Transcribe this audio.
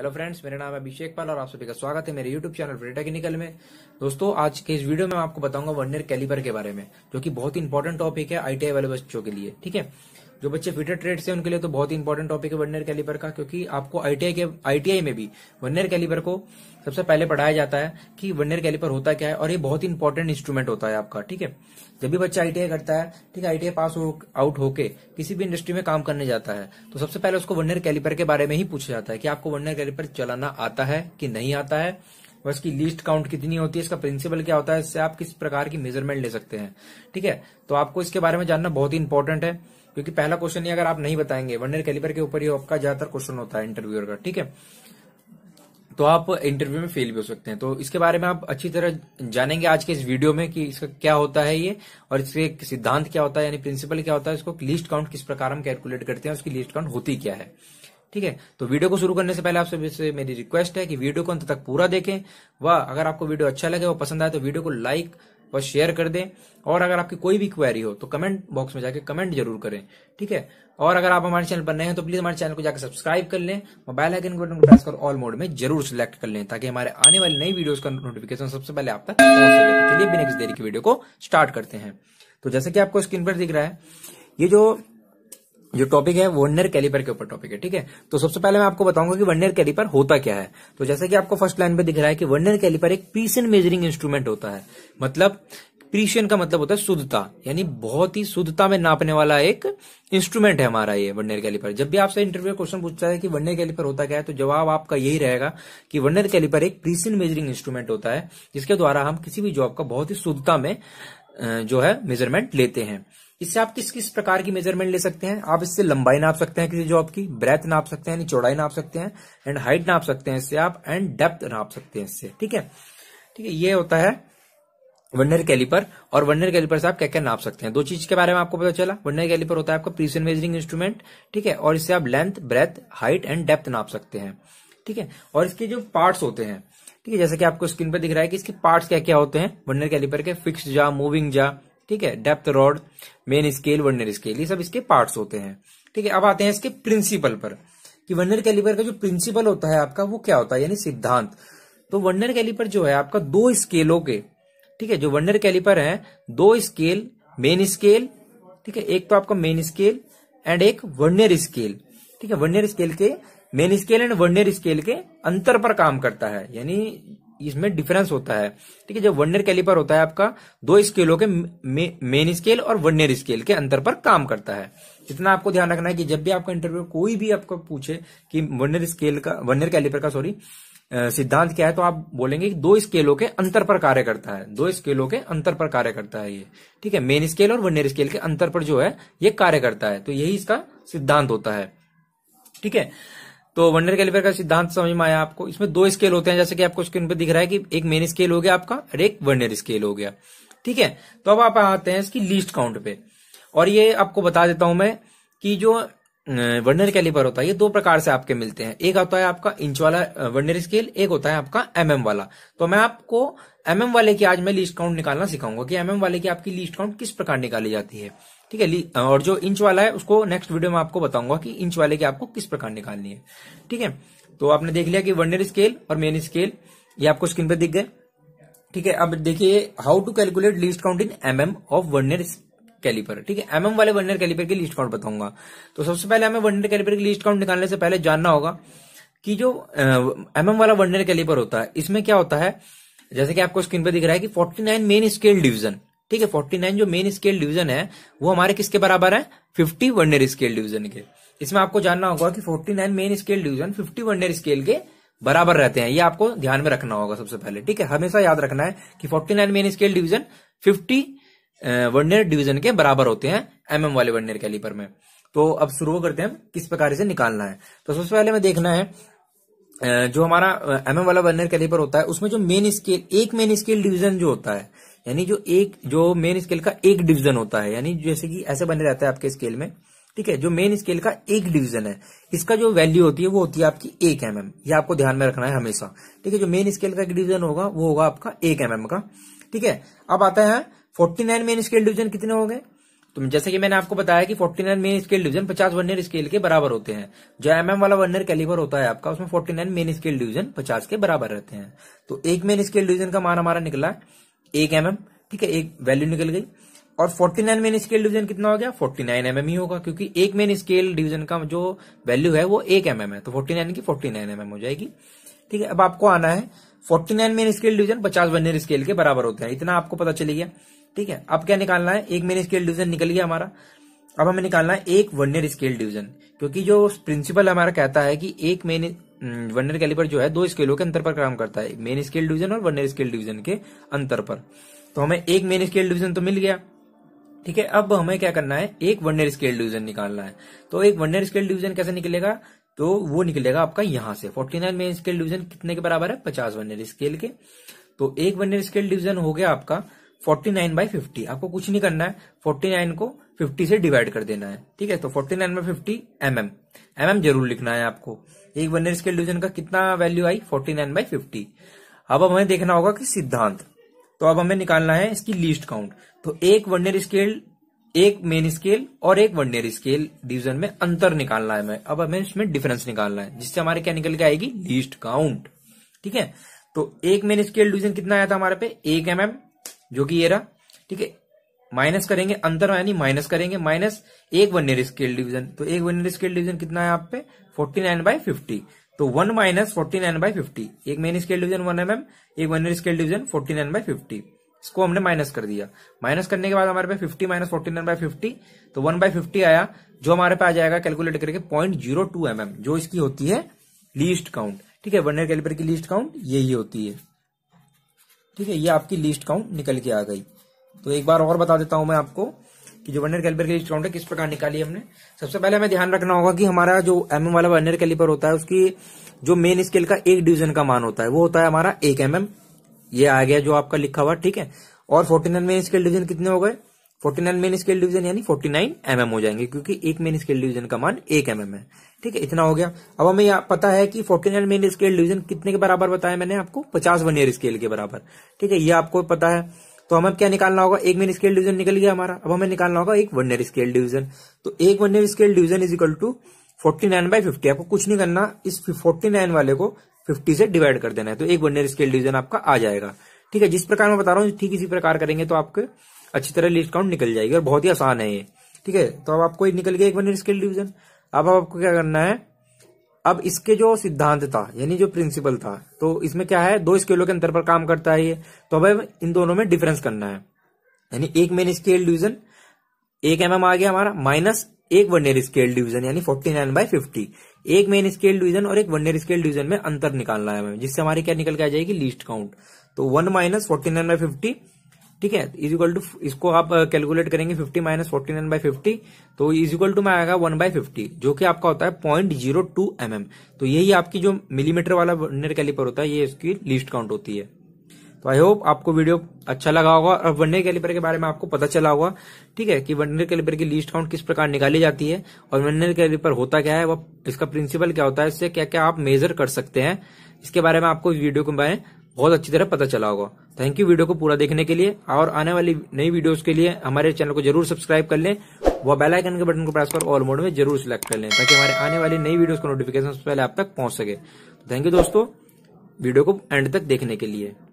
hello friends मेरा नाम है अभिषेक पाल और आप सभी का स्वागत है मेरे यूट्यूब चैनल डेटा टेक्निकल में दोस्तों आज के इस वीडियो में मैं आपको बताऊंगा वर्नियर कैलिपर के बारे में जो कि बहुत ही इंपॉर्टेंट टॉपिक है आईटीआई वाले बच्चों के लिए ठीक है जो बच्चे फिटर ट्रेड से उनके लिए तो बहुत ही इंपॉर्टेंट टॉपिक है वनर कैलिबर का क्योंकि आपको आईटीआई के आईटीआई में भी वनर कैलिबर को सबसे पहले पढ़ाया जाता है कि वनर कैलिबर होता क्या है और ये बहुत ही इंपॉर्टेंट इंस्ट्रूमेंट होता है आपका ठीक है जब भी बच्चा आईटीआई करता है ठीक है आईटीआई पास हो, आउट होके किसी भी इंडस्ट्री में काम करने जाता है तो सबसे पहले उसको वनर कैलिपर के बारे में ही पूछा जाता है कि आपको वनर कैलिपर चलाना आता है कि नहीं आता है बस की लिस्ट काउंट कितनी होती है इसका प्रिंसिपल क्या होता है इससे आप किस प्रकार की मेजरमेंट ले सकते हैं ठीक है तो आपको इसके बारे में जानना बहुत ही इंपॉर्टेंट है क्योंकि पहला क्वेश्चन ही अगर आप नहीं बताएंगे वनडे कैलिबर के ऊपर ही आपका ज्यादातर क्वेश्चन होता है इंटरव्यूअर का ठीक है तो आप इंटरव्यू में फेल भी हो सकते हैं तो इसके बारे में आप अच्छी तरह जानेंगे आज के इस वीडियो में कि इसका क्या होता है ये और इसके सिद्धांत क्या होता है यानी प्रिंसिपल क्या होता है इसको लिस्ट काउंट किस प्रकार हम कैलकुलेट करते हैं उसकी लिस्ट काउंट होती क्या है ठीक है तो वीडियो को शुरू करने से पहले आप सभी से मेरी रिक्वेस्ट है कि वीडियो को अंत तक पूरा देखें व अगर आपको वीडियो अच्छा लगे और पसंद आए तो वीडियो को लाइक बस शेयर कर दें और अगर आपकी कोई भी क्वेरी हो तो कमेंट बॉक्स में जाके कमेंट जरूर करें ठीक है और अगर आप हमारे चैनल पर नए हो तो प्लीज हमारे चैनल को जाकर सब्सक्राइब कर लें मोबाइल आइकन बटन को प्रेस कर ऑल मोड में जरूर सिलेक्ट कर लें ताकि हमारे आने वाले नई वीडियोस का नोटिफिकेशन सबसे पहले आप तक पहुंच सके तो चलिए बिना किसी देरी की वीडियो को स्टार्ट करते हैं तो जैसे कि आपको स्क्रीन पर दिख रहा है ये जो जो टॉपिक है वनर कैलिपर के ऊपर टॉपिक है ठीक है तो सबसे पहले मैं आपको बताऊंगा कि वनर कैलिपर होता क्या है तो जैसे कि आपको फर्स्ट लाइन पे दिख रहा है कि वनर कैलिपर एक प्रीसियन मेजरिंग इंस्ट्रूमेंट होता है मतलब प्रीशियन का मतलब होता है शुद्धता यानी बहुत ही शुद्धता में नापने वाला एक इंस्ट्रूमेंट है हमारा ये वनर कैलिपर जब भी आपसे इंटरव्यू क्वेश्चन पूछता है कि वनर कैलिपर होता क्या है तो जवाब आपका यही रहेगा कि वनर कैलिपर एक प्रीशियन मेजरिंग इंस्ट्रूमेंट होता है जिसके द्वारा हम किसी भी जॉब का बहुत ही शुद्धता में जो है मेजरमेंट लेते हैं इससे आप किस किस प्रकार की मेजरमेंट ले सकते हैं आप इससे लंबाई नाप सकते हैं किसी जॉब की ब्रेथ नाप सकते हैं चौड़ाई नाप सकते हैं एंड हाइट नाप सकते हैं इससे आप एंड डेप्थ नाप सकते हैं इससे ठीक है ठीक है ये होता है वनर कैलिपर और वनर कैलिपर से आप क्या क्या नाप सकते हैं दो चीज के बारे में आपको पता चला वनर कैलिपर होता है आपका प्रीसन मेजरिंग इंस्ट्रूमेंट ठीक है और इससे आप length breadth height and depth नाप सकते हैं ठीक है और इसके जो पार्ट्स होते हैं ठीक है जैसे कि आपको स्क्रीन पर दिख रहा है कि इसके पार्ट्स क्या क्या होते हैं वनर कैलिपर के फिक्स जा मूविंग जा ठीक है depth rod main scale vernier scale ये सब इसके पार्ट्स होते हैं ठीक है अब आते हैं इसके प्रिंसिपल पर कि वर्नर कैलिपर का जो प्रिंसिपल होता है आपका वो क्या होता है यानी सिद्धांत तो वर्नर कैलिपर जो है आपका दो स्केलों के ठीक है जो वर्नर कैलिपर है दो स्केल मेन स्केल ठीक है एक तो आपका मेन स्केल एंड एक वर्नियर स्केल ठीक है वर्नियर स्केल के main scale and vernier scale के अंतर पर काम करता है यानी इसमें डिफरेंस होता है ठीक है जब वर्नर कैलिपर होता है आपका दो स्केलों के मेन स्केल और वर्नर स्केल के अंतर पर काम करता है इतना आपको ध्यान रखना है कि जब भी आपका इंटरव्यू कोई भी आपको पूछे कि वर्नर स्केल का वर्नर कैलिपर का सॉरी सिद्धांत क्या है तो आप बोलेंगे कि दो स्केलों के अंतर पर कार्य करता है दो स्केलों के अंतर पर कार्य करता है ये ठीक है मेन स्केल और वर्नियर स्केल के अंतर पर जो है ये कार्य करता है तो यही इसका सिद्धांत होता है ठीक है तो वंडर कैलिपर का सिद्धांत समझ में आया आपको इसमें दो स्केल होते हैं जैसे कि आपको स्क्रीन पर दिख रहा है कि एक मेन स्केल हो गया आपका और एक वंडर स्केल हो गया ठीक है तो अब आप आते हैं इसकी लीस्ट काउंट पे और ये आपको बता देता हूं मैं कि जो वर्नर कैलिपर होता है ये दो प्रकार से आपके मिलते हैं एक होता है आपका इंच वाला वर्नर स्केल एक होता है आपका एमएम वाला तो मैं आपको एमएम वाले की आज मैं लिस्ट काउंट निकालना सिखाऊंगा कि एमएम वाले की आपकी लीस्ट काउंट किस प्रकार निकाली जाती है ठीक है और जो इंच वाला है उसको नेक्स्ट वीडियो में आपको बताऊंगा कि इंच वाले की आपको किस प्रकार निकालनी है ठीक है तो आपने देख लिया कि वर्नर स्केल और मेन स्केल ये आपको स्क्रीन पर दिख गए ठीक है अब देखिए how to calculate least count in mm of vernier calliper ठीक है एमएम वाले वर्नियर कैलिपर की लिस्ट काउंट बताऊंगा तो सबसे पहले हमें वर्नियर कैलिपर की लिस्ट काउंट निकालने से पहले जानना होगा कि जो एमएम वाला वर्नियर कैलिपर होता है इसमें क्या होता है जैसे कि आपको स्क्रीन पर दिख रहा है कि 49 मेन स्केल डिवीजन ठीक है 49 जो मेन स्केल डिवीजन है वो हमारे किसके बराबर है 50 वर्नियर स्केल डिवीजन के इसमें आपको जानना होगा कि 49 main scale division 50 vernier scale के बराबर रहते हैं ये आपको ध्यान में रखना होगा सबसे पहले ठीक है हमेशा याद रखना है कि 49 main scale division 50 vernier division के बराबर होते हैं एमएम वाले वर्नियर कैलिपर में तो अब शुरू करते हैं किस प्रकार से निकालना है तो सबसे पहले हमें देखना है जो हमारा एमएम वाला वर्नियर कैलिपर होता है उसमें जो मेन स्केल एक मेन स्केल डिवीजन जो होता है यानी जो एक जो मेन स्केल का एक डिवीजन होता है यानी जैसे कि ऐसे बने रहता है आपके स्केल में ठीक है जो मेन स्केल का एक डिवीजन है इसका जो वैल्यू होती है वो होती है आपकी एक एमएम ये आपको ध्यान में रखना है हमेशा ठीक है जो मेन स्केल का एक डिवीजन होगा वो होगा आपका एक एमएम का ठीक है अब आता है forty nine main scale division कितने हो गए तो जैसे कि मैंने आपको बताया कि 49 main scale division 50 vernier scale के बराबर होते हैं जो एमएम वाला वर्नियर कैलिबर होता है आपका उसमें 49 मेन स्केल डिवीजन 50 के बराबर रहते हैं तो एक मेन स्केल डिवीजन का मान हमारा निकला एक एमएम ठीक है एक वैल्यू निकल गई और 49 मेन स्केल डिवीजन कितना हो गया फोर्टी नाइन एमएम ही होगा क्योंकि एक मेन स्केल डिवीजन का जो वैल्यू है वो एक एमएम है तो नाइन की फोर्टी नाइन एमएम हो जाएगी ठीक है अब आपको आना है forty nine main scale division one vernier scale के बराबर होते हैं इतना आपको पता चली गया ठीक है अब क्या निकालना है एक मेन स्केल डिविजन निकल गया हमारा अब हमें निकालना है एक वनियर स्केल डिवीजन क्योंकि जो प्रिंसिपल हमारा कहता है कि एक मेन वनर कैलिपर जो है दो स्केलों के अंतर पर काम करता है मेन स्केल डिवीजन और वर्नियर स्केल डिवीजन के अंतर पर तो हमें एक मेन स्केल डिवीजन तो मिल गया ठीक है अब हमें क्या करना है एक वर्नियर स्केल डिवीजन निकालना है तो एक वर्नियर स्केल डिवीजन कैसे निकलेगा तो वो निकलेगा आपका यहां से 49 मेन स्केल डिवीजन कितने के बराबर है 50 वर्नियर स्केल के तो एक वर्नियर स्केल डिवीजन हो गया आपका फोर्टी नाइन बाई फिफ्टी आपको कुछ नहीं करना है फोर्टी नाइन को फिफ्टी से डिवाइड कर देना है ठीक है तो forty nine by fifty M M M M जरूर लिखना है आपको एक बनेर स्केल डिवीजन का कितना वैल्यू आई फोर्टी नाइन बाई फिफ्टी अब हमें देखना होगा कि सिद्धांत तो अब हमें निकालना है इसकी लीस्ट काउंट तो एक वनर स्केल एक मेन स्केल और एक वनर स्केल डिवीजन में अंतर निकालना है हमें अब हमें इसमें डिफरेंस निकालना है जिससे हमारे क्या निकल के आएगी लीस्ट काउंट ठीक है तो एक मेन स्केल डिवीजन कितना आया था हमारे पे एक एम एम जो कि ये रहा ठीक है माइनस करेंगे अंतर यानी माइनस करेंगे माइनस एक ईयर स्केल डिवीजन तो एक ईयर स्केल डिवीजन कितना है आप पे फोर्टी नाइन बाई फिफ्टी तो one minus forty nine by fifty एक main scale division one M mm, M एक ear scale division forty nine by fifty इसको हमने माइनस कर दिया माइनस करने के बाद हमारे पे 50 minus forty nine by fifty तो वन बाई फिफ्टी आया जो हमारे पे आ जाएगा कैलकुलेट करके point zero two M M जो इसकी होती है लीस्ट काउंट ठीक है वन कैलिपर की लीस्ट काउंट यही होती है ठीक है ये आपकी लिस्ट काउंट निकल के आ गई तो एक बार और बता देता हूं मैं आपको कि जो वनर कैलिपर की लिस्ट काउंट है किस प्रकार निकाली हमने सबसे पहले हमें ध्यान रखना होगा कि हमारा जो एम एम वाला वनर कैलिपर होता है उसकी जो मेन स्केल का एक डिवीजन का मान होता है वो होता है हमारा एक एम एम ये आ गया जो आपका लिखा हुआ ठीक है और फोर्टीन मेन स्केल डिवीजन कितने हो गए forty nine main scale division यानी फोर्टी नाइन एमएम हो जाएंगे क्योंकि एक मेन स्केल डिविजन का मान एक एमएम है ठीक है इतना हो गया अब हमें यहाँ पता है कि forty nine main scale division कितने के बराबर बताया मैंने आपको पचास वन ईयर स्केल के बराबर ठीक है ये आपको पता है तो हमें क्या निकालना होगा एक मेन स्केल डिविजन निकल गया हमारा अब हमें निकालना होगा एक वन ईयर स्केल डिविजन तो एक one ear scale division is equal to forty nine by fifty आपको कुछ नहीं करना इस फोर्टी नाइन वाले को फिफ्टी से डिवाइड कर देना है तो एक वन ईयर स्केल डिविजन आपका आ जाएगा ठीक है जिस प्रकार मैं बता रहा हूँ ठीक इसी प्रकार करेंगे तो आपके अच्छी तरह लिस्ट काउंट निकल जाएगी और बहुत ही आसान है ये ठीक है तो अब आपको निकल गया एक बार स्केल डिविजन अब आपको क्या करना है अब इसके जो सिद्धांत था यानी जो प्रिंसिपल था तो इसमें क्या है दो स्केलों के अंतर पर काम करता है ये तो अब इन दोनों में डिफरेंस करना है यानी एक मेन स्केल डिवीजन एक एम mm आ गया हमारा माइनस एक वन ईयर स्केल डिवीजन यानी फोर्टी नाइन बाई फिफ्टी एक मेन स्केल डिवीजन और एक ईयर स्केल डिवीजन में अंतर निकालना है हमें जिससे हमारी क्या निकल के आ जाएगी लिस्ट काउंट तो one minus forty nine by fifty ठीक है इज इक्वल टू इसको आप कैलकुलेट uh, करेंगे 50 minus forty nine by fifty तो इज इक्वल टू में आएगा वन बाय फिफ्टी जो कि आपका होता है point zero two M M तो यही आपकी जो मिलीमीटर वाला वर्नियर कैलिपर होता है ये इसकी लिस्ट काउंट होती है तो आई होप आपको वीडियो अच्छा लगा होगा और वर्नियर कैलिपर के बारे में आपको पता चला होगा ठीक है कि वर्नियर कैलिपर की लिस्ट काउंट किस प्रकार निकाली जाती है और वर्नियर कैलिपर होता क्या है वह इसका प्रिंसिपल क्या होता है इससे क्या क्या आप मेजर कर सकते हैं इसके बारे में आपको वीडियो के बारे में बहुत अच्छी तरह पता चला होगा थैंक यू वीडियो को पूरा देखने के लिए और आने वाली नई वीडियोस के लिए हमारे चैनल को जरूर सब्सक्राइब कर लें वो बेल आइकन के बटन को प्रेस कर ऑल मोड में जरूर सिलेक्ट कर लें ताकि हमारे आने वाली नई वीडियोस का नोटिफिकेशन पहले आप तक पहुंच सके थैंक यू दोस्तों वीडियो को एंड तक देखने के लिए